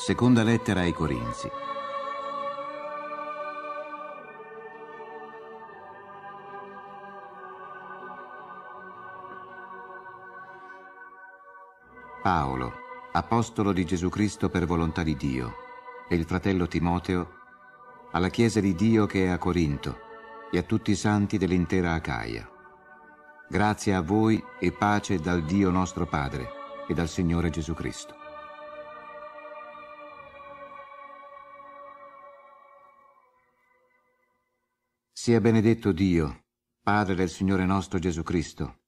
Seconda lettera ai Corinzi. Paolo, apostolo di Gesù Cristo per volontà di Dio, e il fratello Timoteo, alla Chiesa di Dio che è a Corinto, e a tutti i santi dell'intera Acaia. Grazie a voi e pace dal Dio nostro Padre e dal Signore Gesù Cristo. Sia benedetto Dio, Padre del Signore nostro Gesù Cristo,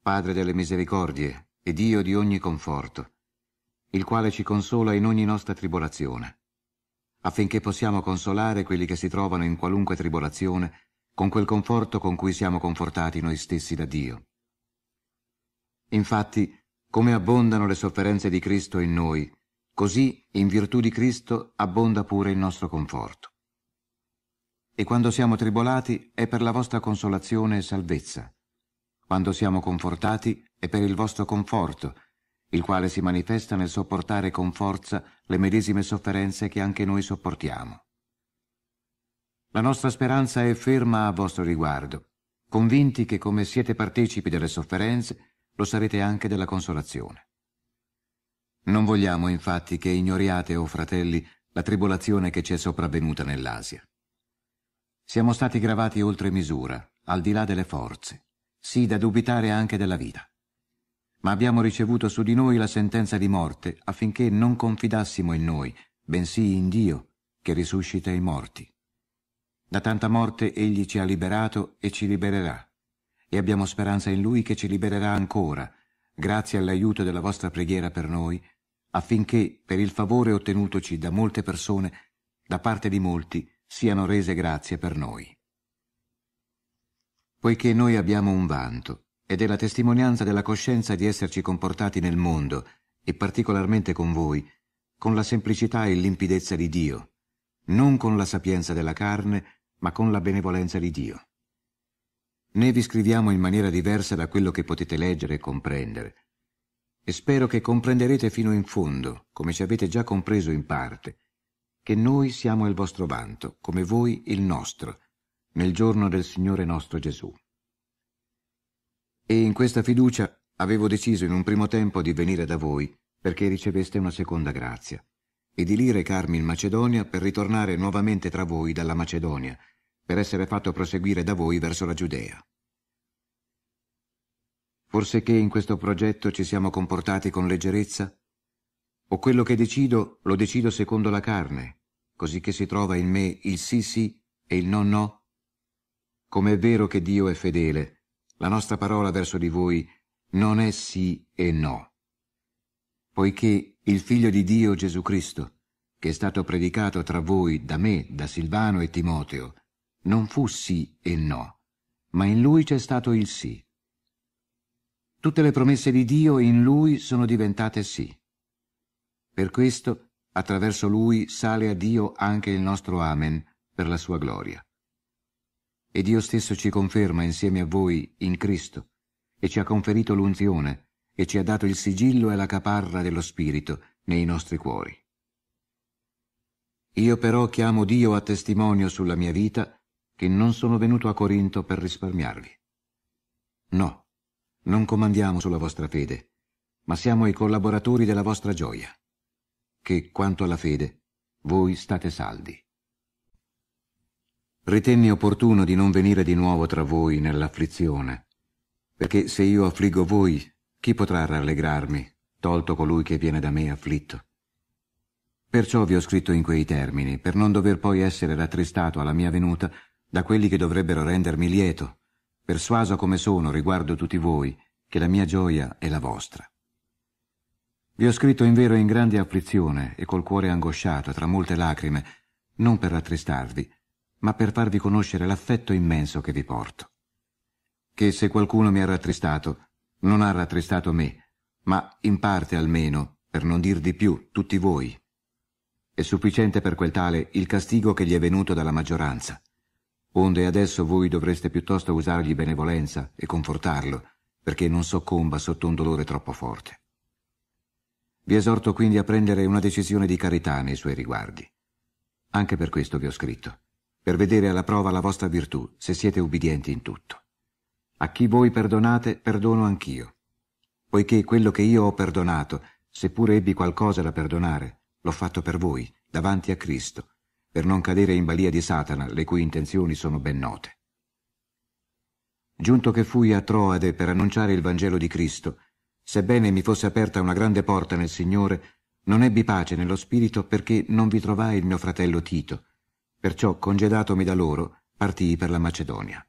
Padre delle misericordie e Dio di ogni conforto, il quale ci consola in ogni nostra tribolazione, affinché possiamo consolare quelli che si trovano in qualunque tribolazione con quel conforto con cui siamo confortati noi stessi da Dio. Infatti, come abbondano le sofferenze di Cristo in noi, così in virtù di Cristo abbonda pure il nostro conforto. E quando siamo tribolati è per la vostra consolazione e salvezza. Quando siamo confortati è per il vostro conforto, il quale si manifesta nel sopportare con forza le medesime sofferenze che anche noi sopportiamo. La nostra speranza è ferma a vostro riguardo, convinti che come siete partecipi delle sofferenze, lo sarete anche della consolazione. Non vogliamo infatti che ignoriate, o oh fratelli, la tribolazione che ci è sopravvenuta nell'Asia. Siamo stati gravati oltre misura, al di là delle forze, sì da dubitare anche della vita. Ma abbiamo ricevuto su di noi la sentenza di morte affinché non confidassimo in noi, bensì in Dio, che risuscita i morti. Da tanta morte Egli ci ha liberato e ci libererà, e abbiamo speranza in Lui che ci libererà ancora, grazie all'aiuto della vostra preghiera per noi, affinché, per il favore ottenutoci da molte persone, da parte di molti, siano rese grazie per noi. Poiché noi abbiamo un vanto, ed è la testimonianza della coscienza di esserci comportati nel mondo, e particolarmente con voi, con la semplicità e limpidezza di Dio, non con la sapienza della carne, ma con la benevolenza di Dio. Ne vi scriviamo in maniera diversa da quello che potete leggere e comprendere, e spero che comprenderete fino in fondo, come ci avete già compreso in parte, che noi siamo il vostro vanto, come voi il nostro, nel giorno del Signore nostro Gesù. E in questa fiducia avevo deciso in un primo tempo di venire da voi perché riceveste una seconda grazia, e di lì recarmi in Macedonia per ritornare nuovamente tra voi dalla Macedonia, per essere fatto proseguire da voi verso la Giudea. Forse che in questo progetto ci siamo comportati con leggerezza, o quello che decido lo decido secondo la carne, cosicché si trova in me il sì sì e il no no? Com'è vero che Dio è fedele, la nostra parola verso di voi non è sì e no. Poiché il Figlio di Dio Gesù Cristo, che è stato predicato tra voi da me, da Silvano e Timoteo, non fu sì e no, ma in lui c'è stato il sì. Tutte le promesse di Dio in lui sono diventate sì. Per questo, attraverso lui sale a Dio anche il nostro Amen per la sua gloria. E Dio stesso ci conferma insieme a voi in Cristo, e ci ha conferito l'unzione, e ci ha dato il sigillo e la caparra dello Spirito nei nostri cuori. Io però chiamo Dio a testimonio sulla mia vita che non sono venuto a Corinto per risparmiarvi. No, non comandiamo sulla vostra fede, ma siamo i collaboratori della vostra gioia che quanto alla fede voi state saldi. Ritenni opportuno di non venire di nuovo tra voi nell'afflizione, perché se io affliggo voi, chi potrà rallegrarmi, tolto colui che viene da me afflitto? Perciò vi ho scritto in quei termini, per non dover poi essere rattristato alla mia venuta da quelli che dovrebbero rendermi lieto, persuaso come sono riguardo tutti voi, che la mia gioia è la vostra. Vi ho scritto in vero in grande afflizione e col cuore angosciato tra molte lacrime, non per rattristarvi, ma per farvi conoscere l'affetto immenso che vi porto. Che se qualcuno mi ha rattristato, non ha rattristato me, ma in parte almeno, per non dir di più, tutti voi. È sufficiente per quel tale il castigo che gli è venuto dalla maggioranza onde adesso voi dovreste piuttosto usargli benevolenza e confortarlo, perché non soccomba sotto un dolore troppo forte. Vi esorto quindi a prendere una decisione di carità nei suoi riguardi. Anche per questo vi ho scritto, per vedere alla prova la vostra virtù, se siete ubbidienti in tutto. A chi voi perdonate, perdono anch'io, poiché quello che io ho perdonato, seppure ebbi qualcosa da perdonare, l'ho fatto per voi, davanti a Cristo, per non cadere in balia di Satana, le cui intenzioni sono ben note. Giunto che fui a Troade per annunciare il Vangelo di Cristo, Sebbene mi fosse aperta una grande porta nel Signore, non ebbi pace nello spirito perché non vi trovai il mio fratello Tito. Perciò, congedatomi da loro, partii per la Macedonia.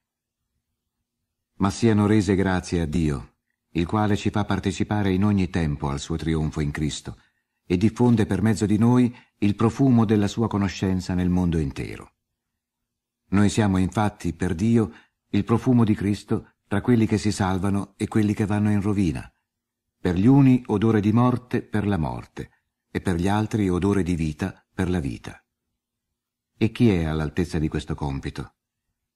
Ma siano rese grazie a Dio, il quale ci fa partecipare in ogni tempo al suo trionfo in Cristo e diffonde per mezzo di noi il profumo della sua conoscenza nel mondo intero. Noi siamo infatti, per Dio, il profumo di Cristo tra quelli che si salvano e quelli che vanno in rovina, per gli uni odore di morte per la morte e per gli altri odore di vita per la vita. E chi è all'altezza di questo compito?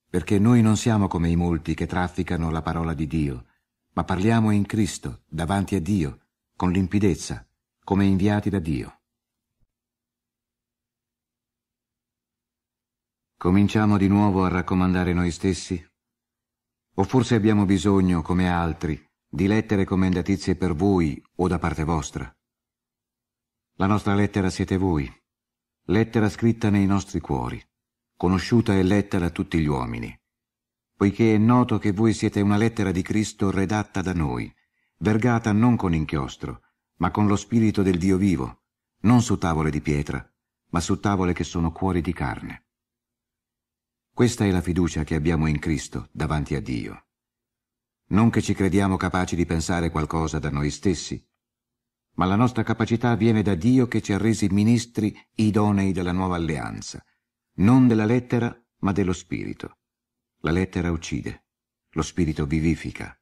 Perché noi non siamo come i molti che trafficano la parola di Dio, ma parliamo in Cristo, davanti a Dio, con limpidezza, come inviati da Dio. Cominciamo di nuovo a raccomandare noi stessi? O forse abbiamo bisogno, come altri, di lettere commendatizie per voi o da parte vostra. La nostra lettera siete voi, lettera scritta nei nostri cuori, conosciuta e letta da tutti gli uomini, poiché è noto che voi siete una lettera di Cristo redatta da noi, vergata non con inchiostro, ma con lo spirito del Dio vivo, non su tavole di pietra, ma su tavole che sono cuori di carne. Questa è la fiducia che abbiamo in Cristo davanti a Dio. Non che ci crediamo capaci di pensare qualcosa da noi stessi, ma la nostra capacità viene da Dio che ci ha resi ministri idonei della nuova alleanza, non della lettera ma dello spirito. La lettera uccide, lo spirito vivifica.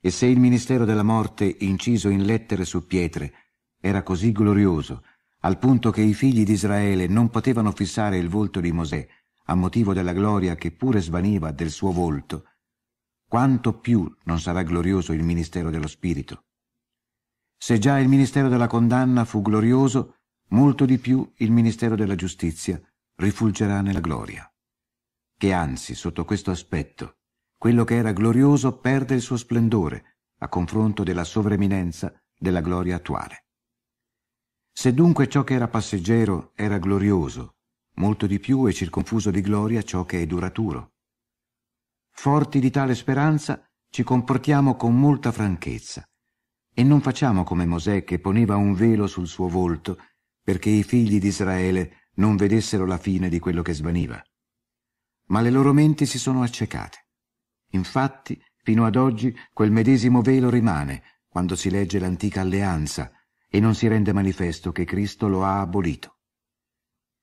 E se il ministero della morte, inciso in lettere su pietre, era così glorioso, al punto che i figli di Israele non potevano fissare il volto di Mosè, a motivo della gloria che pure svaniva del suo volto, quanto più non sarà glorioso il ministero dello Spirito. Se già il ministero della condanna fu glorioso, molto di più il ministero della giustizia rifulgerà nella gloria. Che anzi, sotto questo aspetto, quello che era glorioso perde il suo splendore a confronto della sovreminenza della gloria attuale. Se dunque ciò che era passeggero era glorioso, molto di più è circonfuso di gloria ciò che è duraturo. Forti di tale speranza, ci comportiamo con molta franchezza e non facciamo come Mosè che poneva un velo sul suo volto perché i figli di Israele non vedessero la fine di quello che svaniva. Ma le loro menti si sono accecate. Infatti, fino ad oggi, quel medesimo velo rimane quando si legge l'antica alleanza e non si rende manifesto che Cristo lo ha abolito.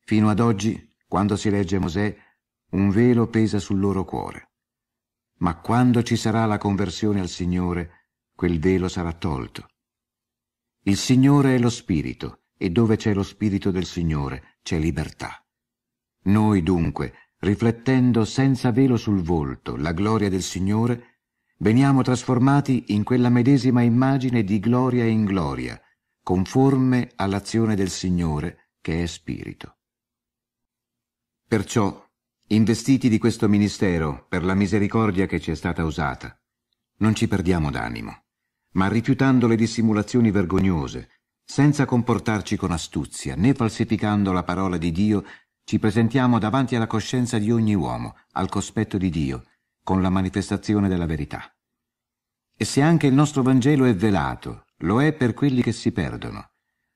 Fino ad oggi, quando si legge Mosè, un velo pesa sul loro cuore ma quando ci sarà la conversione al Signore, quel velo sarà tolto. Il Signore è lo Spirito, e dove c'è lo Spirito del Signore c'è libertà. Noi dunque, riflettendo senza velo sul volto la gloria del Signore, veniamo trasformati in quella medesima immagine di gloria in gloria, conforme all'azione del Signore che è Spirito. Perciò investiti di questo ministero per la misericordia che ci è stata usata, non ci perdiamo d'animo, ma rifiutando le dissimulazioni vergognose, senza comportarci con astuzia, né falsificando la parola di Dio, ci presentiamo davanti alla coscienza di ogni uomo, al cospetto di Dio, con la manifestazione della verità. E se anche il nostro Vangelo è velato, lo è per quelli che si perdono,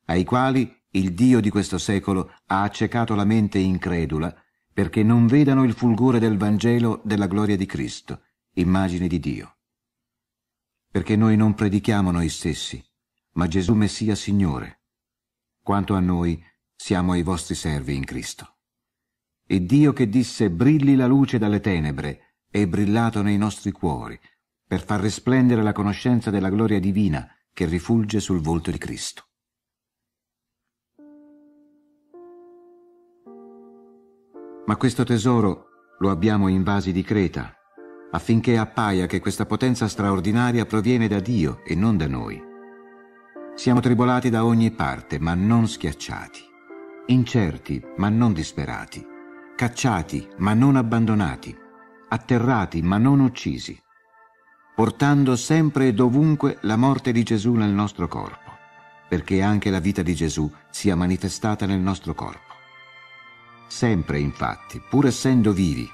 ai quali il Dio di questo secolo ha accecato la mente incredula, perché non vedano il fulgore del Vangelo della gloria di Cristo, immagine di Dio. Perché noi non predichiamo noi stessi, ma Gesù Messia Signore. Quanto a noi, siamo i vostri servi in Cristo. E Dio che disse brilli la luce dalle tenebre, è brillato nei nostri cuori, per far risplendere la conoscenza della gloria divina che rifulge sul volto di Cristo. Ma questo tesoro lo abbiamo in vasi di Creta, affinché appaia che questa potenza straordinaria proviene da Dio e non da noi. Siamo tribolati da ogni parte, ma non schiacciati, incerti, ma non disperati, cacciati, ma non abbandonati, atterrati, ma non uccisi, portando sempre e dovunque la morte di Gesù nel nostro corpo, perché anche la vita di Gesù sia manifestata nel nostro corpo. Sempre, infatti, pur essendo vivi,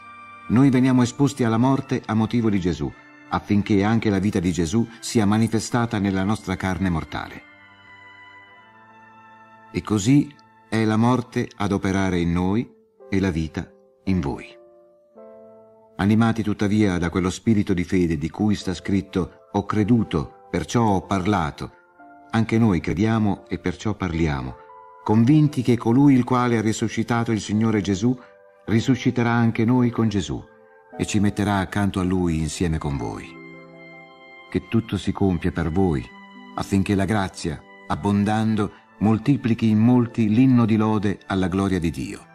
noi veniamo esposti alla morte a motivo di Gesù, affinché anche la vita di Gesù sia manifestata nella nostra carne mortale. E così è la morte ad operare in noi e la vita in voi. Animati tuttavia da quello spirito di fede di cui sta scritto ho creduto, perciò ho parlato, anche noi crediamo e perciò parliamo, convinti che colui il quale ha risuscitato il Signore Gesù risusciterà anche noi con Gesù e ci metterà accanto a Lui insieme con voi. Che tutto si compia per voi, affinché la grazia, abbondando, moltiplichi in molti l'inno di lode alla gloria di Dio.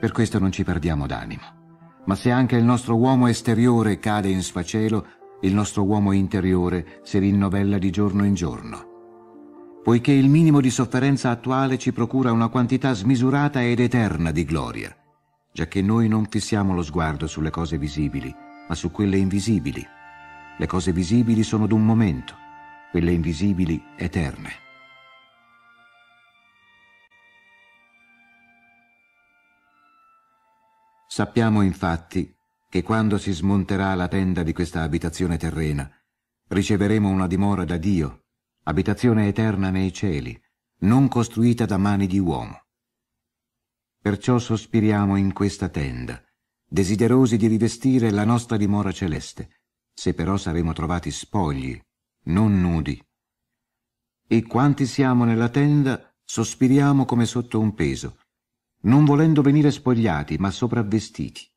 Per questo non ci perdiamo d'animo. Ma se anche il nostro uomo esteriore cade in sfacelo, il nostro uomo interiore si rinnovella di giorno in giorno poiché il minimo di sofferenza attuale ci procura una quantità smisurata ed eterna di gloria, giacché noi non fissiamo lo sguardo sulle cose visibili, ma su quelle invisibili. Le cose visibili sono d'un momento, quelle invisibili eterne. Sappiamo infatti che quando si smonterà la tenda di questa abitazione terrena, riceveremo una dimora da Dio abitazione eterna nei cieli, non costruita da mani di uomo. Perciò sospiriamo in questa tenda, desiderosi di rivestire la nostra dimora celeste, se però saremo trovati spogli, non nudi. E quanti siamo nella tenda, sospiriamo come sotto un peso, non volendo venire spogliati, ma sopravvestiti,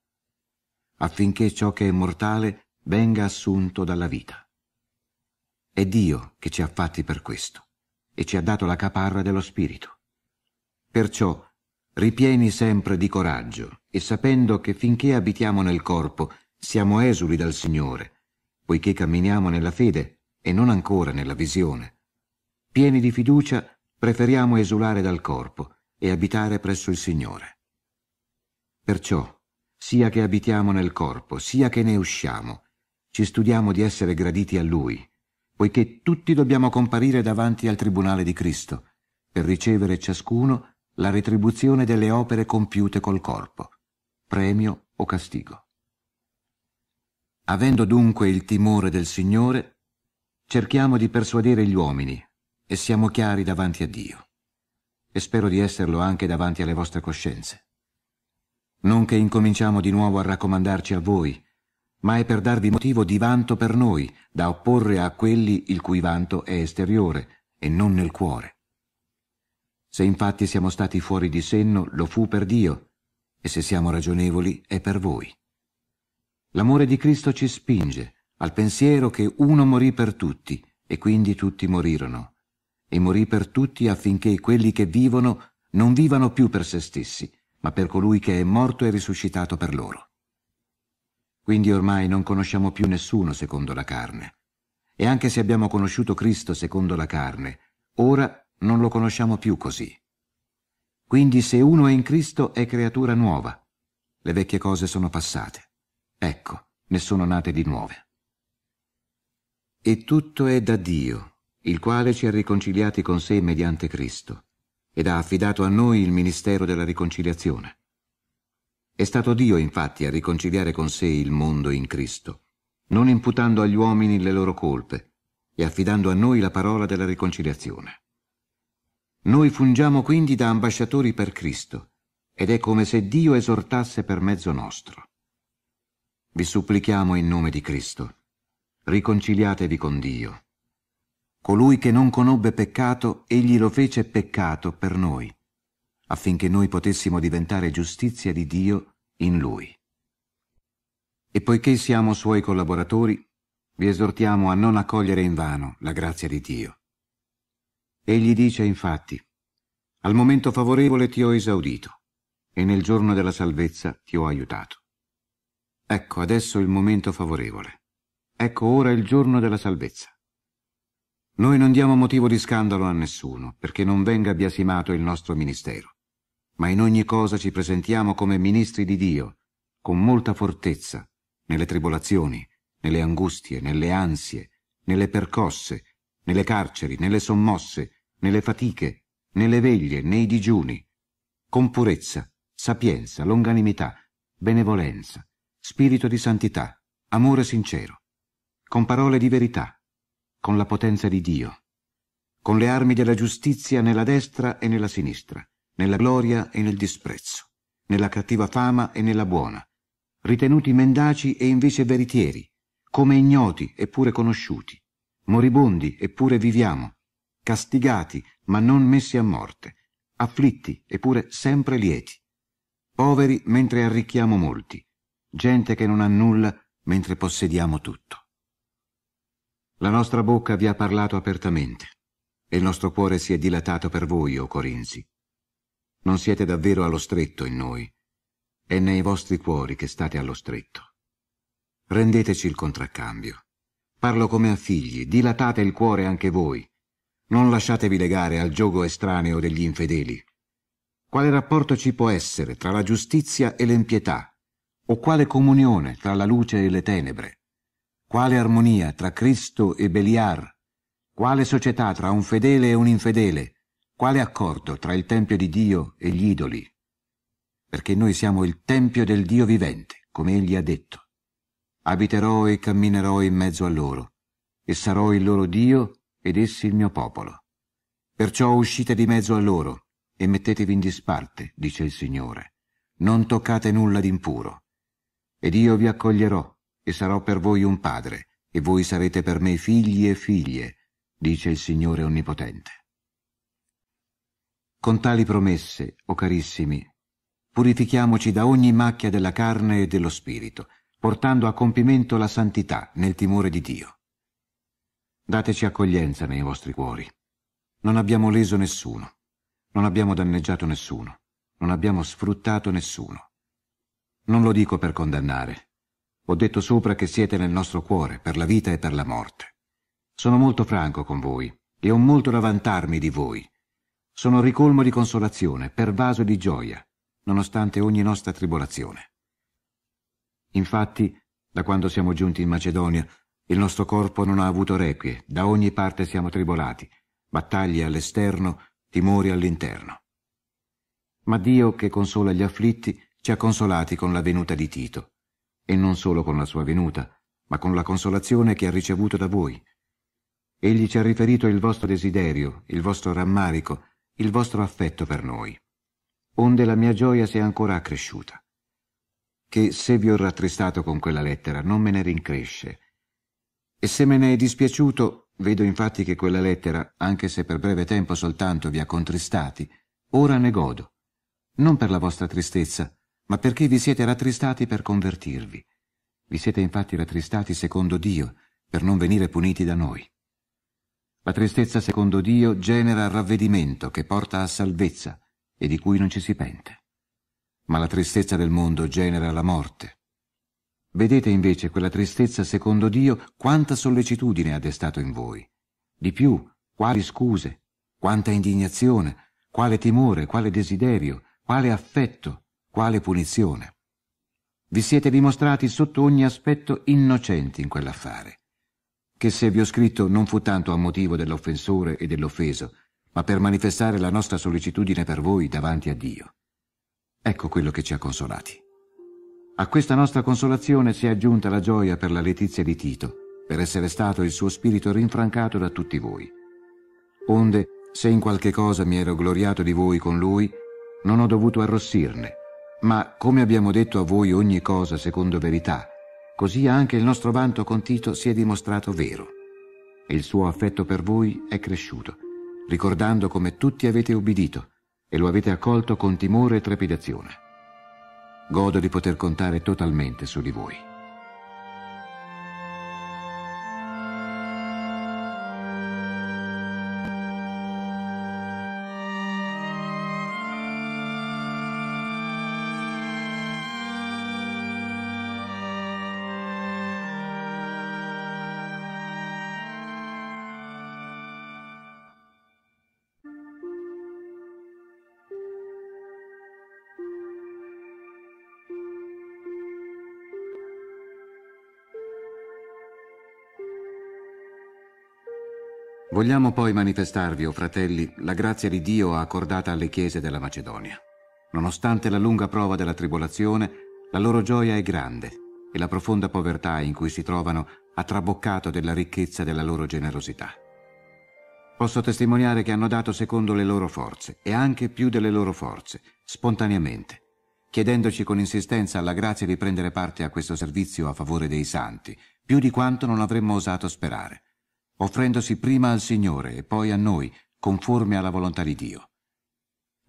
affinché ciò che è mortale venga assunto dalla vita. È Dio che ci ha fatti per questo e ci ha dato la caparra dello Spirito. Perciò ripieni sempre di coraggio e sapendo che finché abitiamo nel corpo siamo esuli dal Signore, poiché camminiamo nella fede e non ancora nella visione. Pieni di fiducia preferiamo esulare dal corpo e abitare presso il Signore. Perciò, sia che abitiamo nel corpo, sia che ne usciamo, ci studiamo di essere graditi a Lui, poiché tutti dobbiamo comparire davanti al Tribunale di Cristo, per ricevere ciascuno la retribuzione delle opere compiute col corpo, premio o castigo. Avendo dunque il timore del Signore, cerchiamo di persuadere gli uomini e siamo chiari davanti a Dio. E spero di esserlo anche davanti alle vostre coscienze. Non che incominciamo di nuovo a raccomandarci a voi, ma è per darvi motivo di vanto per noi, da opporre a quelli il cui vanto è esteriore e non nel cuore. Se infatti siamo stati fuori di senno, lo fu per Dio, e se siamo ragionevoli è per voi. L'amore di Cristo ci spinge al pensiero che uno morì per tutti, e quindi tutti morirono, e morì per tutti affinché quelli che vivono non vivano più per se stessi, ma per colui che è morto e risuscitato per loro. Quindi ormai non conosciamo più nessuno secondo la carne. E anche se abbiamo conosciuto Cristo secondo la carne, ora non lo conosciamo più così. Quindi se uno è in Cristo è creatura nuova. Le vecchie cose sono passate. Ecco, ne sono nate di nuove. E tutto è da Dio, il quale ci ha riconciliati con sé mediante Cristo, ed ha affidato a noi il ministero della riconciliazione. È stato Dio infatti a riconciliare con sé il mondo in Cristo, non imputando agli uomini le loro colpe e affidando a noi la parola della riconciliazione. Noi fungiamo quindi da ambasciatori per Cristo, ed è come se Dio esortasse per mezzo nostro. Vi supplichiamo in nome di Cristo, riconciliatevi con Dio. Colui che non conobbe peccato, egli lo fece peccato per noi, affinché noi potessimo diventare giustizia di Dio in Lui. E poiché siamo Suoi collaboratori, vi esortiamo a non accogliere in vano la grazia di Dio. Egli dice infatti, al momento favorevole ti ho esaudito e nel giorno della salvezza ti ho aiutato. Ecco adesso il momento favorevole. Ecco ora il giorno della salvezza. Noi non diamo motivo di scandalo a nessuno, perché non venga biasimato il nostro ministero ma in ogni cosa ci presentiamo come ministri di Dio, con molta fortezza, nelle tribolazioni, nelle angustie, nelle ansie, nelle percosse, nelle carceri, nelle sommosse, nelle fatiche, nelle veglie, nei digiuni, con purezza, sapienza, longanimità, benevolenza, spirito di santità, amore sincero, con parole di verità, con la potenza di Dio, con le armi della giustizia nella destra e nella sinistra, nella gloria e nel disprezzo, nella cattiva fama e nella buona, ritenuti mendaci e invece veritieri, come ignoti eppure conosciuti, moribondi eppure viviamo, castigati ma non messi a morte, afflitti eppure sempre lieti, poveri mentre arricchiamo molti, gente che non ha nulla mentre possediamo tutto. La nostra bocca vi ha parlato apertamente e il nostro cuore si è dilatato per voi, o Corinzi. Non siete davvero allo stretto in noi. È nei vostri cuori che state allo stretto. Rendeteci il contraccambio. Parlo come a figli, dilatate il cuore anche voi. Non lasciatevi legare al gioco estraneo degli infedeli. Quale rapporto ci può essere tra la giustizia e l'empietà? O quale comunione tra la luce e le tenebre? Quale armonia tra Cristo e Beliar? Quale società tra un fedele e un infedele? Quale accordo tra il Tempio di Dio e gli idoli? Perché noi siamo il Tempio del Dio vivente, come egli ha detto. Abiterò e camminerò in mezzo a loro, e sarò il loro Dio ed essi il mio popolo. Perciò uscite di mezzo a loro e mettetevi in disparte, dice il Signore. Non toccate nulla d'impuro. Ed io vi accoglierò e sarò per voi un padre, e voi sarete per me figli e figlie, dice il Signore Onnipotente. Con tali promesse, o oh carissimi, purifichiamoci da ogni macchia della carne e dello spirito, portando a compimento la santità nel timore di Dio. Dateci accoglienza nei vostri cuori. Non abbiamo leso nessuno, non abbiamo danneggiato nessuno, non abbiamo sfruttato nessuno. Non lo dico per condannare. Ho detto sopra che siete nel nostro cuore per la vita e per la morte. Sono molto franco con voi e ho molto da vantarmi di voi sono ricolmo di consolazione, pervaso di gioia, nonostante ogni nostra tribolazione. Infatti, da quando siamo giunti in Macedonia, il nostro corpo non ha avuto requie, da ogni parte siamo tribolati, battaglie all'esterno, timori all'interno. Ma Dio, che consola gli afflitti, ci ha consolati con la venuta di Tito, e non solo con la sua venuta, ma con la consolazione che ha ricevuto da voi. Egli ci ha riferito il vostro desiderio, il vostro rammarico, il vostro affetto per noi, onde la mia gioia sia ancora accresciuta. Che se vi ho rattristato con quella lettera non me ne rincresce, e se me ne è dispiaciuto, vedo infatti che quella lettera, anche se per breve tempo soltanto vi ha contristati, ora ne godo, non per la vostra tristezza, ma perché vi siete rattristati per convertirvi. Vi siete infatti rattristati secondo Dio, per non venire puniti da noi. La tristezza, secondo Dio, genera ravvedimento che porta a salvezza e di cui non ci si pente. Ma la tristezza del mondo genera la morte. Vedete invece quella tristezza, secondo Dio, quanta sollecitudine ha destato in voi. Di più, quali scuse, quanta indignazione, quale timore, quale desiderio, quale affetto, quale punizione. Vi siete dimostrati sotto ogni aspetto innocenti in quell'affare che se vi ho scritto non fu tanto a motivo dell'offensore e dell'offeso, ma per manifestare la nostra sollecitudine per voi davanti a Dio. Ecco quello che ci ha consolati. A questa nostra consolazione si è aggiunta la gioia per la letizia di Tito, per essere stato il suo spirito rinfrancato da tutti voi. Onde, se in qualche cosa mi ero gloriato di voi con lui, non ho dovuto arrossirne, ma come abbiamo detto a voi ogni cosa secondo verità, Così anche il nostro vanto con Tito si è dimostrato vero. Il suo affetto per voi è cresciuto, ricordando come tutti avete ubbidito e lo avete accolto con timore e trepidazione. Godo di poter contare totalmente su di voi. Vogliamo poi manifestarvi, o oh fratelli, la grazia di Dio accordata alle chiese della Macedonia. Nonostante la lunga prova della tribolazione, la loro gioia è grande e la profonda povertà in cui si trovano ha traboccato della ricchezza della loro generosità. Posso testimoniare che hanno dato secondo le loro forze e anche più delle loro forze, spontaneamente, chiedendoci con insistenza alla grazia di prendere parte a questo servizio a favore dei santi, più di quanto non avremmo osato sperare offrendosi prima al Signore e poi a noi, conforme alla volontà di Dio.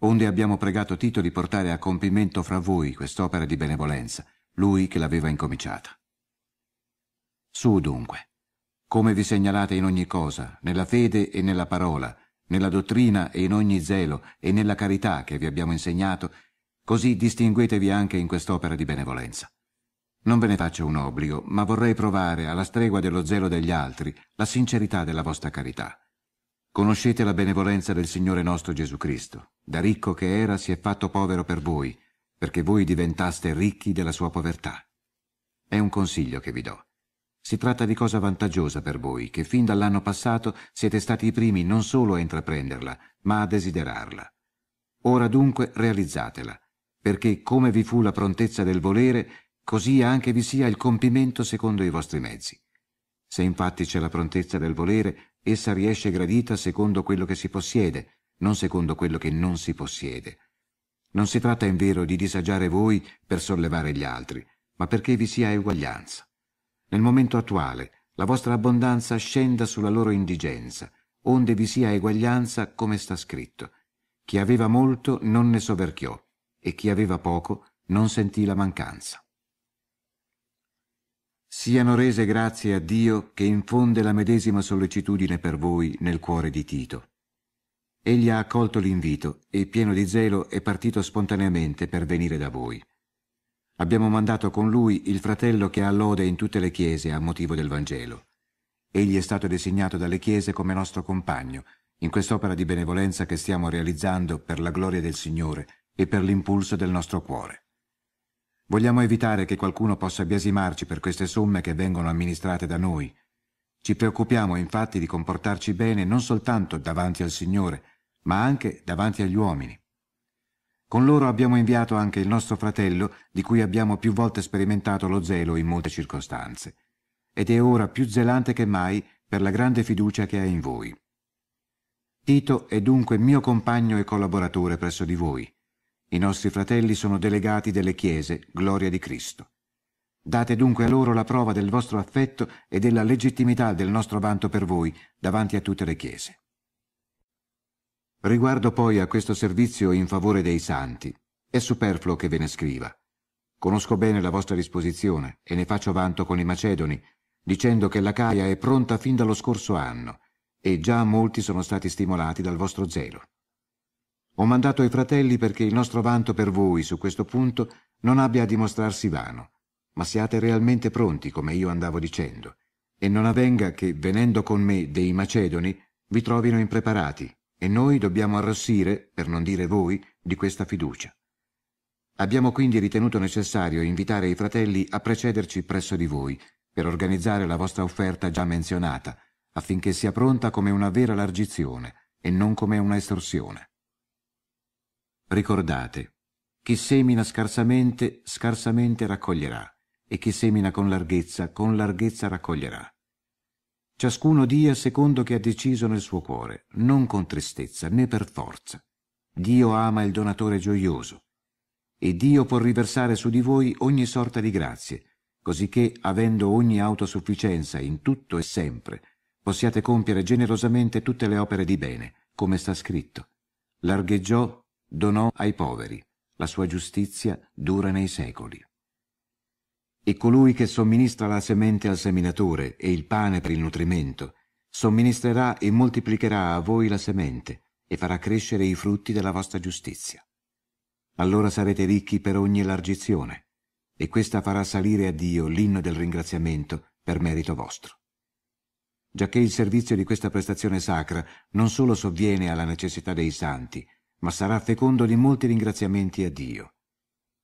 Onde abbiamo pregato Tito di portare a compimento fra voi quest'opera di benevolenza, lui che l'aveva incominciata. Su dunque, come vi segnalate in ogni cosa, nella fede e nella parola, nella dottrina e in ogni zelo e nella carità che vi abbiamo insegnato, così distinguetevi anche in quest'opera di benevolenza. Non ve ne faccio un obbligo, ma vorrei provare, alla stregua dello zelo degli altri, la sincerità della vostra carità. Conoscete la benevolenza del Signore nostro Gesù Cristo. Da ricco che era si è fatto povero per voi, perché voi diventaste ricchi della sua povertà. È un consiglio che vi do. Si tratta di cosa vantaggiosa per voi, che fin dall'anno passato siete stati i primi non solo a intraprenderla, ma a desiderarla. Ora dunque realizzatela, perché come vi fu la prontezza del volere, così anche vi sia il compimento secondo i vostri mezzi. Se infatti c'è la prontezza del volere, essa riesce gradita secondo quello che si possiede, non secondo quello che non si possiede. Non si tratta in vero di disagiare voi per sollevare gli altri, ma perché vi sia eguaglianza. Nel momento attuale, la vostra abbondanza scenda sulla loro indigenza, onde vi sia eguaglianza come sta scritto. Chi aveva molto non ne soverchiò, e chi aveva poco non sentì la mancanza siano rese grazie a Dio che infonde la medesima sollecitudine per voi nel cuore di Tito. Egli ha accolto l'invito e, pieno di zelo, è partito spontaneamente per venire da voi. Abbiamo mandato con lui il fratello che ha lode in tutte le chiese a motivo del Vangelo. Egli è stato designato dalle chiese come nostro compagno in quest'opera di benevolenza che stiamo realizzando per la gloria del Signore e per l'impulso del nostro cuore. Vogliamo evitare che qualcuno possa biasimarci per queste somme che vengono amministrate da noi. Ci preoccupiamo infatti di comportarci bene non soltanto davanti al Signore, ma anche davanti agli uomini. Con loro abbiamo inviato anche il nostro fratello, di cui abbiamo più volte sperimentato lo zelo in molte circostanze, ed è ora più zelante che mai per la grande fiducia che ha in voi. Tito è dunque mio compagno e collaboratore presso di voi, i nostri fratelli sono delegati delle chiese, gloria di Cristo. Date dunque a loro la prova del vostro affetto e della legittimità del nostro vanto per voi davanti a tutte le chiese. Riguardo poi a questo servizio in favore dei santi, è superfluo che ve ne scriva. Conosco bene la vostra disposizione e ne faccio vanto con i Macedoni, dicendo che la Caia è pronta fin dallo scorso anno e già molti sono stati stimolati dal vostro zelo. Ho mandato ai fratelli perché il nostro vanto per voi su questo punto non abbia a dimostrarsi vano, ma siate realmente pronti, come io andavo dicendo, e non avvenga che, venendo con me dei Macedoni, vi trovino impreparati, e noi dobbiamo arrossire, per non dire voi, di questa fiducia. Abbiamo quindi ritenuto necessario invitare i fratelli a precederci presso di voi, per organizzare la vostra offerta già menzionata, affinché sia pronta come una vera largizione e non come una estorsione. Ricordate, chi semina scarsamente, scarsamente raccoglierà, e chi semina con larghezza, con larghezza raccoglierà. Ciascuno dia secondo che ha deciso nel suo cuore, non con tristezza né per forza. Dio ama il donatore gioioso. E Dio può riversare su di voi ogni sorta di grazie, cosicché, avendo ogni autosufficienza in tutto e sempre, possiate compiere generosamente tutte le opere di bene, come sta scritto. Largheggiò donò ai poveri, la sua giustizia dura nei secoli. E colui che somministra la semente al seminatore e il pane per il nutrimento, somministrerà e moltiplicherà a voi la semente e farà crescere i frutti della vostra giustizia. Allora sarete ricchi per ogni elargizione, e questa farà salire a Dio l'inno del ringraziamento per merito vostro giacché il servizio di questa prestazione sacra non solo sovviene alla necessità dei santi, ma sarà fecondo di molti ringraziamenti a Dio.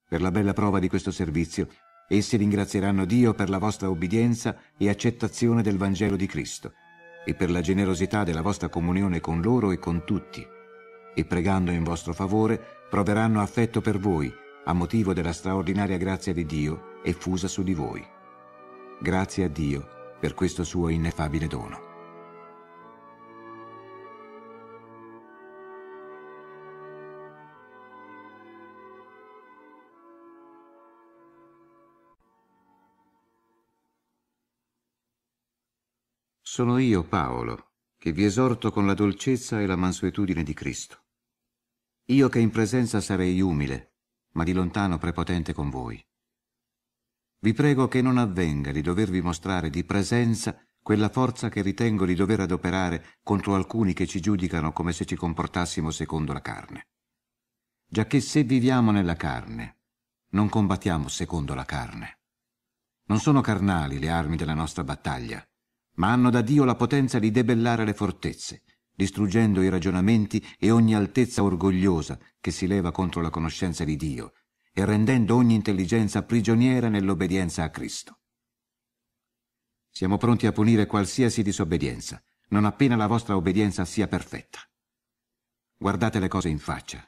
Per la bella prova di questo servizio, essi ringrazieranno Dio per la vostra obbedienza e accettazione del Vangelo di Cristo e per la generosità della vostra comunione con loro e con tutti, e pregando in vostro favore proveranno affetto per voi a motivo della straordinaria grazia di Dio effusa su di voi. Grazie a Dio per questo suo ineffabile dono. Sono io, Paolo, che vi esorto con la dolcezza e la mansuetudine di Cristo. Io che in presenza sarei umile, ma di lontano prepotente con voi. Vi prego che non avvenga di dovervi mostrare di presenza quella forza che ritengo di dover adoperare contro alcuni che ci giudicano come se ci comportassimo secondo la carne. Giacché se viviamo nella carne, non combattiamo secondo la carne. Non sono carnali le armi della nostra battaglia, ma hanno da Dio la potenza di debellare le fortezze, distruggendo i ragionamenti e ogni altezza orgogliosa che si leva contro la conoscenza di Dio e rendendo ogni intelligenza prigioniera nell'obbedienza a Cristo. Siamo pronti a punire qualsiasi disobbedienza, non appena la vostra obbedienza sia perfetta. Guardate le cose in faccia.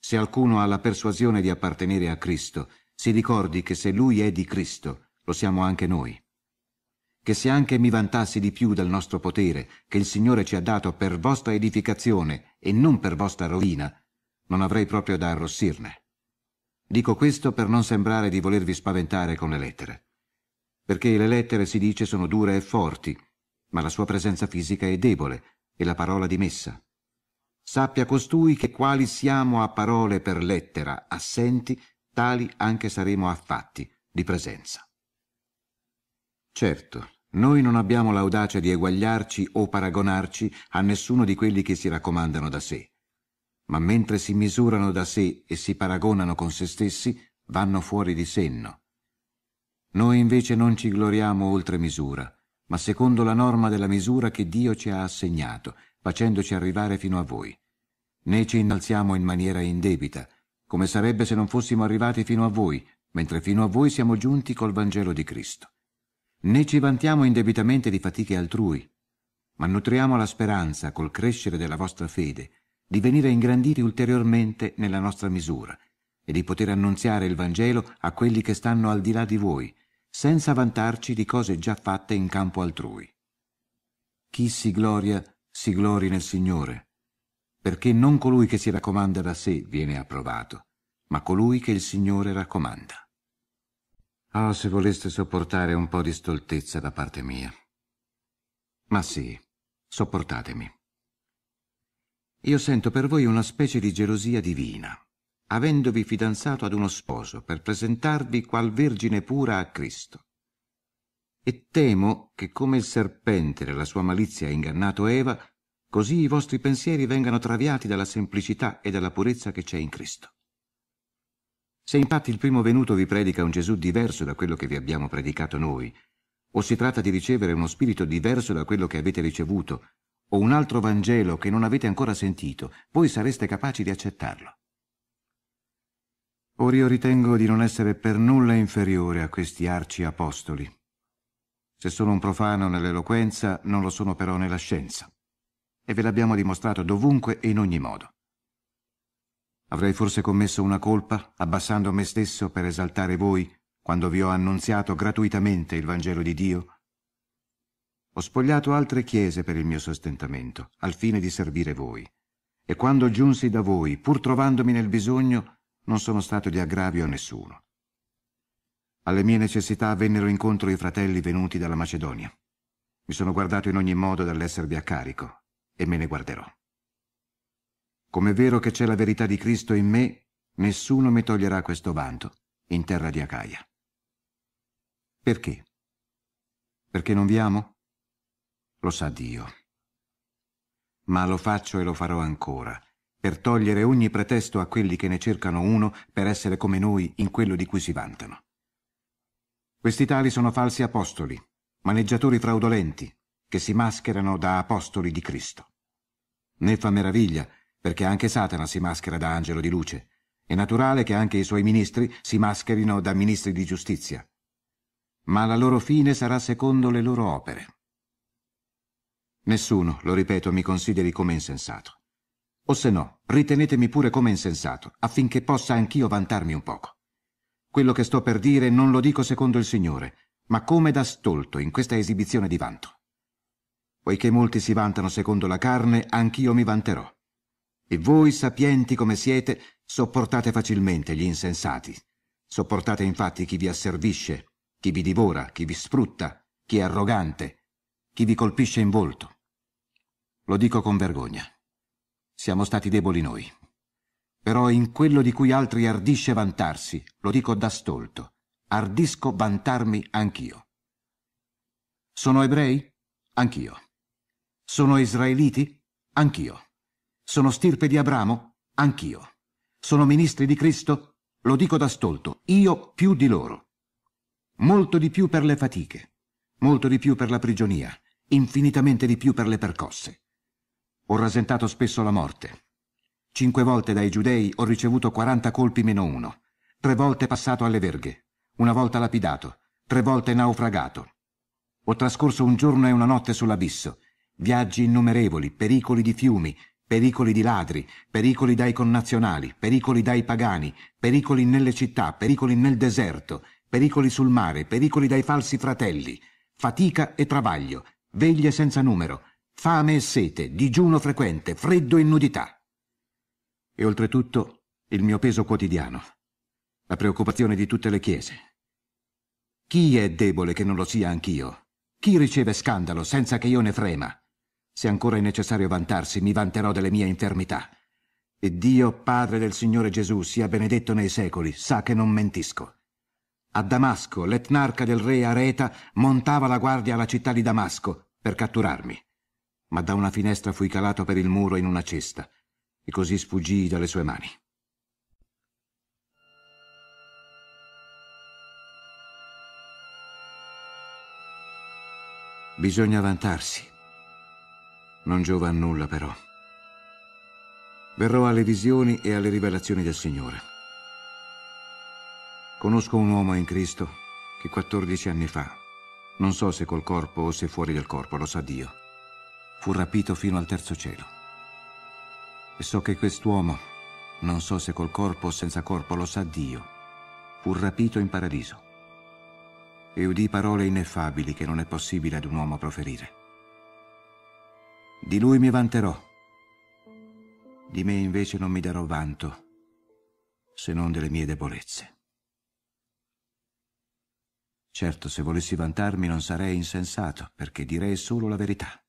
Se alcuno ha la persuasione di appartenere a Cristo, si ricordi che se lui è di Cristo, lo siamo anche noi che se anche mi vantassi di più del nostro potere, che il Signore ci ha dato per vostra edificazione e non per vostra rovina, non avrei proprio da arrossirne. Dico questo per non sembrare di volervi spaventare con le lettere, perché le lettere si dice sono dure e forti, ma la sua presenza fisica è debole e la parola dimessa. Sappia costui che quali siamo a parole per lettera assenti, tali anche saremo affatti di presenza. Certo, noi non abbiamo l'audacia di eguagliarci o paragonarci a nessuno di quelli che si raccomandano da sé. Ma mentre si misurano da sé e si paragonano con se stessi, vanno fuori di senno. Noi invece non ci gloriamo oltre misura, ma secondo la norma della misura che Dio ci ha assegnato, facendoci arrivare fino a voi. Né ci innalziamo in maniera indebita, come sarebbe se non fossimo arrivati fino a voi, mentre fino a voi siamo giunti col Vangelo di Cristo né ci vantiamo indebitamente di fatiche altrui, ma nutriamo la speranza, col crescere della vostra fede, di venire ingranditi ulteriormente nella nostra misura e di poter annunziare il Vangelo a quelli che stanno al di là di voi, senza vantarci di cose già fatte in campo altrui. Chi si gloria, si glori nel Signore, perché non colui che si raccomanda da sé viene approvato, ma colui che il Signore raccomanda. Oh, se voleste sopportare un po' di stoltezza da parte mia. Ma sì, sopportatemi. Io sento per voi una specie di gelosia divina, avendovi fidanzato ad uno sposo per presentarvi qual vergine pura a Cristo. E temo che come il serpente nella sua malizia ha ingannato Eva, così i vostri pensieri vengano traviati dalla semplicità e dalla purezza che c'è in Cristo. Se infatti il primo venuto vi predica un Gesù diverso da quello che vi abbiamo predicato noi, o si tratta di ricevere uno spirito diverso da quello che avete ricevuto, o un altro Vangelo che non avete ancora sentito, voi sareste capaci di accettarlo. Ora io ritengo di non essere per nulla inferiore a questi arci apostoli. Se sono un profano nell'eloquenza, non lo sono però nella scienza. E ve l'abbiamo dimostrato dovunque e in ogni modo. Avrei forse commesso una colpa abbassando me stesso per esaltare voi quando vi ho annunziato gratuitamente il Vangelo di Dio? Ho spogliato altre chiese per il mio sostentamento, al fine di servire voi. E quando giunsi da voi, pur trovandomi nel bisogno, non sono stato di aggravio a nessuno. Alle mie necessità vennero incontro i fratelli venuti dalla Macedonia. Mi sono guardato in ogni modo dall'esservi a carico e me ne guarderò. Come è vero che c'è la verità di Cristo in me, nessuno mi toglierà questo vanto in terra di Acaia. Perché? Perché non vi amo? Lo sa Dio. Ma lo faccio e lo farò ancora, per togliere ogni pretesto a quelli che ne cercano uno per essere come noi in quello di cui si vantano. Questi tali sono falsi apostoli, maneggiatori fraudolenti, che si mascherano da apostoli di Cristo. Né fa meraviglia perché anche Satana si maschera da angelo di luce. È naturale che anche i suoi ministri si mascherino da ministri di giustizia. Ma la loro fine sarà secondo le loro opere. Nessuno, lo ripeto, mi consideri come insensato. O se no, ritenetemi pure come insensato, affinché possa anch'io vantarmi un poco. Quello che sto per dire non lo dico secondo il Signore, ma come da stolto in questa esibizione di vanto. Poiché molti si vantano secondo la carne, anch'io mi vanterò e voi, sapienti come siete, sopportate facilmente gli insensati. Sopportate infatti chi vi asservisce, chi vi divora, chi vi sfrutta, chi è arrogante, chi vi colpisce in volto. Lo dico con vergogna. Siamo stati deboli noi. Però in quello di cui altri ardisce vantarsi, lo dico da stolto, ardisco vantarmi anch'io. Sono ebrei? Anch'io. Sono israeliti? Anch'io. Sono stirpe di Abramo? Anch'io. Sono ministri di Cristo? Lo dico da stolto, io più di loro. Molto di più per le fatiche, molto di più per la prigionia, infinitamente di più per le percosse. Ho rasentato spesso la morte. Cinque volte dai giudei ho ricevuto quaranta colpi meno uno, tre volte passato alle verghe, una volta lapidato, tre volte naufragato. Ho trascorso un giorno e una notte sull'abisso, viaggi innumerevoli, pericoli di fiumi, pericoli di ladri, pericoli dai connazionali, pericoli dai pagani, pericoli nelle città, pericoli nel deserto, pericoli sul mare, pericoli dai falsi fratelli, fatica e travaglio, veglie senza numero, fame e sete, digiuno frequente, freddo e nudità. E oltretutto il mio peso quotidiano, la preoccupazione di tutte le chiese. Chi è debole che non lo sia anch'io? Chi riceve scandalo senza che io ne frema? Se ancora è necessario vantarsi, mi vanterò delle mie infermità. E Dio, Padre del Signore Gesù, sia benedetto nei secoli, sa che non mentisco. A Damasco, l'etnarca del re Areta montava la guardia alla città di Damasco per catturarmi. Ma da una finestra fui calato per il muro in una cesta, e così sfuggii dalle sue mani. Bisogna vantarsi. Non giova a nulla però. Verrò alle visioni e alle rivelazioni del Signore. Conosco un uomo in Cristo che 14 anni fa, non so se col corpo o se fuori del corpo, lo sa Dio, fu rapito fino al terzo cielo. E so che quest'uomo, non so se col corpo o senza corpo, lo sa Dio, fu rapito in paradiso. E udì parole ineffabili che non è possibile ad un uomo proferire. Di lui mi vanterò. Di me invece non mi darò vanto, se non delle mie debolezze. Certo, se volessi vantarmi non sarei insensato, perché direi solo la verità.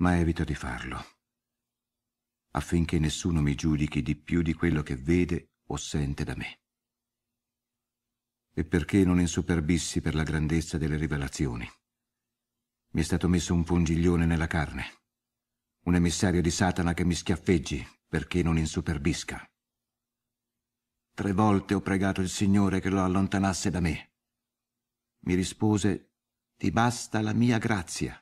Ma evito di farlo, affinché nessuno mi giudichi di più di quello che vede o sente da me. E perché non insuperbissi per la grandezza delle rivelazioni? Mi è stato messo un pungiglione nella carne. Un emissario di Satana che mi schiaffeggi perché non insuperbisca. Tre volte ho pregato il Signore che lo allontanasse da me. Mi rispose, ti basta la mia grazia.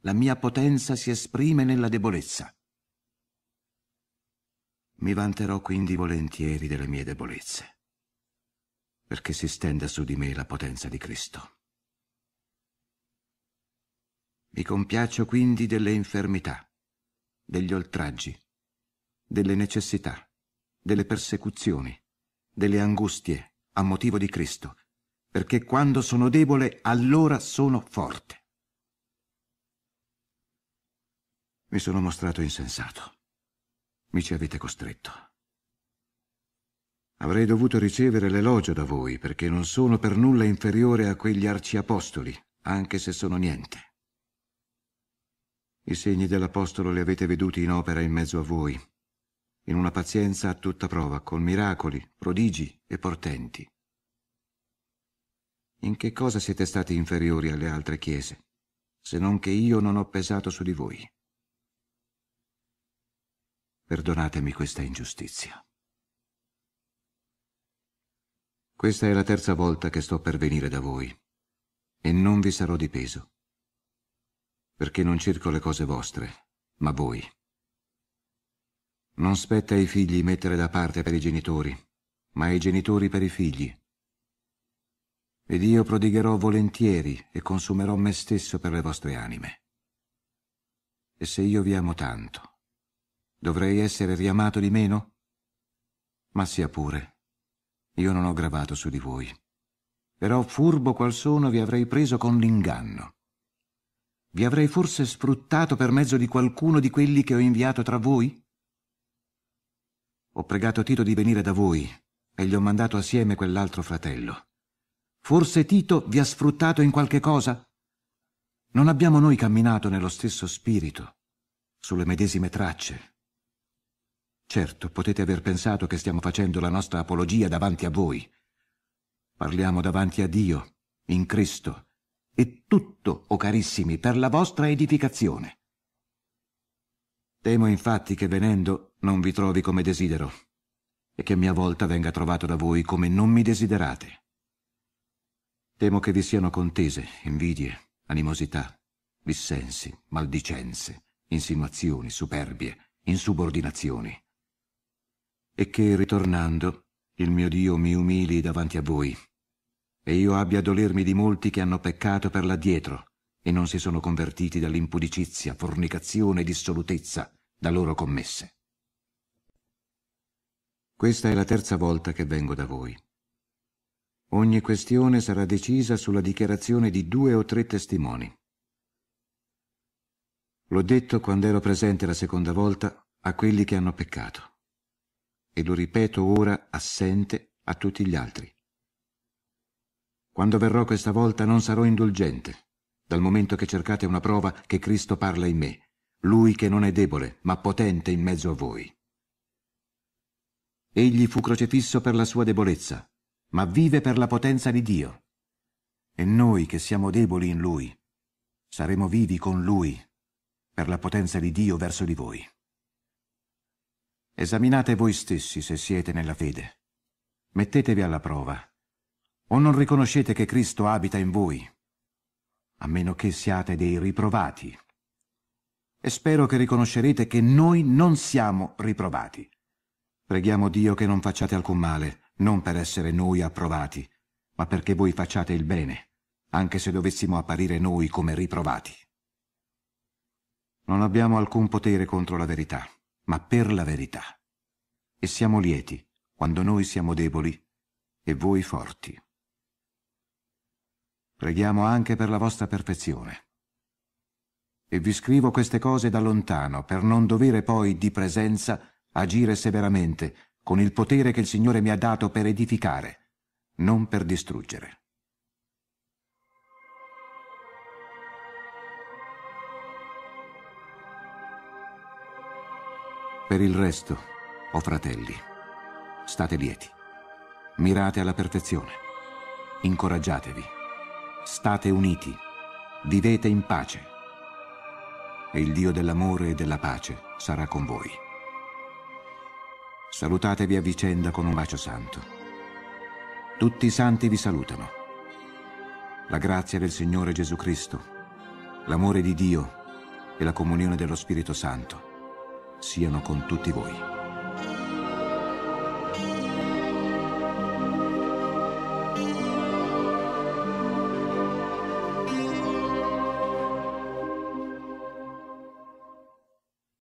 La mia potenza si esprime nella debolezza. Mi vanterò quindi volentieri delle mie debolezze, perché si stenda su di me la potenza di Cristo. Mi compiaccio quindi delle infermità, degli oltraggi, delle necessità, delle persecuzioni, delle angustie a motivo di Cristo, perché quando sono debole allora sono forte. Mi sono mostrato insensato. Mi ci avete costretto. Avrei dovuto ricevere l'elogio da voi, perché non sono per nulla inferiore a quegli arciapostoli, anche se sono niente. I segni dell'Apostolo li avete veduti in opera in mezzo a voi, in una pazienza a tutta prova, con miracoli, prodigi e portenti. In che cosa siete stati inferiori alle altre chiese, se non che io non ho pesato su di voi? Perdonatemi questa ingiustizia. Questa è la terza volta che sto per venire da voi, e non vi sarò di peso perché non cerco le cose vostre, ma voi. Non spetta ai figli mettere da parte per i genitori, ma ai genitori per i figli. Ed io prodigherò volentieri e consumerò me stesso per le vostre anime. E se io vi amo tanto, dovrei essere riamato di meno? Ma sia pure, io non ho gravato su di voi. Però furbo qual sono vi avrei preso con l'inganno. Vi avrei forse sfruttato per mezzo di qualcuno di quelli che ho inviato tra voi? Ho pregato Tito di venire da voi e gli ho mandato assieme quell'altro fratello. Forse Tito vi ha sfruttato in qualche cosa? Non abbiamo noi camminato nello stesso spirito, sulle medesime tracce. Certo, potete aver pensato che stiamo facendo la nostra apologia davanti a voi. Parliamo davanti a Dio, in Cristo, e tutto, o oh carissimi, per la vostra edificazione. Temo infatti che venendo non vi trovi come desidero, e che a mia volta venga trovato da voi come non mi desiderate. Temo che vi siano contese, invidie, animosità, dissensi, maldicenze, insinuazioni, superbie, insubordinazioni. E che, ritornando, il mio Dio mi umili davanti a voi, e io abbia a dolermi di molti che hanno peccato per là dietro e non si sono convertiti dall'impudicizia, fornicazione e dissolutezza da loro commesse. Questa è la terza volta che vengo da voi. Ogni questione sarà decisa sulla dichiarazione di due o tre testimoni. L'ho detto quando ero presente la seconda volta a quelli che hanno peccato e lo ripeto ora assente a tutti gli altri. Quando verrò questa volta non sarò indulgente, dal momento che cercate una prova che Cristo parla in me, lui che non è debole, ma potente in mezzo a voi. Egli fu crocefisso per la sua debolezza, ma vive per la potenza di Dio. E noi che siamo deboli in Lui, saremo vivi con Lui, per la potenza di Dio verso di voi. Esaminate voi stessi se siete nella fede. Mettetevi alla prova o non riconoscete che Cristo abita in voi, a meno che siate dei riprovati. E spero che riconoscerete che noi non siamo riprovati. Preghiamo Dio che non facciate alcun male, non per essere noi approvati, ma perché voi facciate il bene, anche se dovessimo apparire noi come riprovati. Non abbiamo alcun potere contro la verità, ma per la verità. E siamo lieti quando noi siamo deboli e voi forti. Preghiamo anche per la vostra perfezione. E vi scrivo queste cose da lontano, per non dovere poi di presenza agire severamente, con il potere che il Signore mi ha dato per edificare, non per distruggere. Per il resto, o oh fratelli, state lieti, mirate alla perfezione, incoraggiatevi. State uniti, vivete in pace e il Dio dell'amore e della pace sarà con voi. Salutatevi a vicenda con un bacio santo. Tutti i santi vi salutano. La grazia del Signore Gesù Cristo, l'amore di Dio e la comunione dello Spirito Santo siano con tutti voi.